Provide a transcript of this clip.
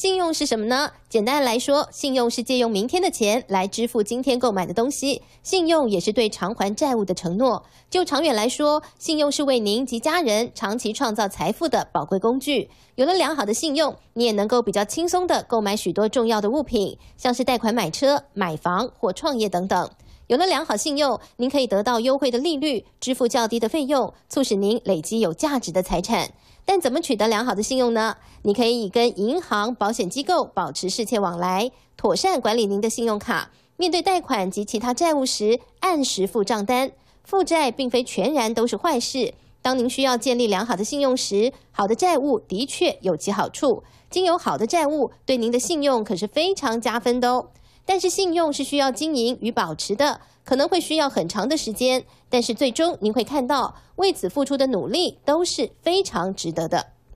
信用是什么呢？简单来说，信用是借用明天的钱来支付今天购买的东西。信用也是对偿还债务的承诺。就长远来说，信用是为您及家人长期创造财富的宝贵工具。有了良好的信用，你也能够比较轻松地购买许多重要的物品，像是贷款买车、买房或创业等等。有了良好信用，您可以得到优惠的利率，支付较低的费用，促使您累积有价值的财产。但怎么取得良好的信用呢？你可以跟银行、保险机构保持密切往来，妥善管理您的信用卡。面对贷款及其他债务时，按时付账单。负债并非全然都是坏事。当您需要建立良好的信用时，好的债务的确有其好处。经由好的债务对您的信用可是非常加分的哦。但是信用是需要经营与保持的，可能会需要很长的时间，但是最终您会看到，为此付出的努力都是非常值得的。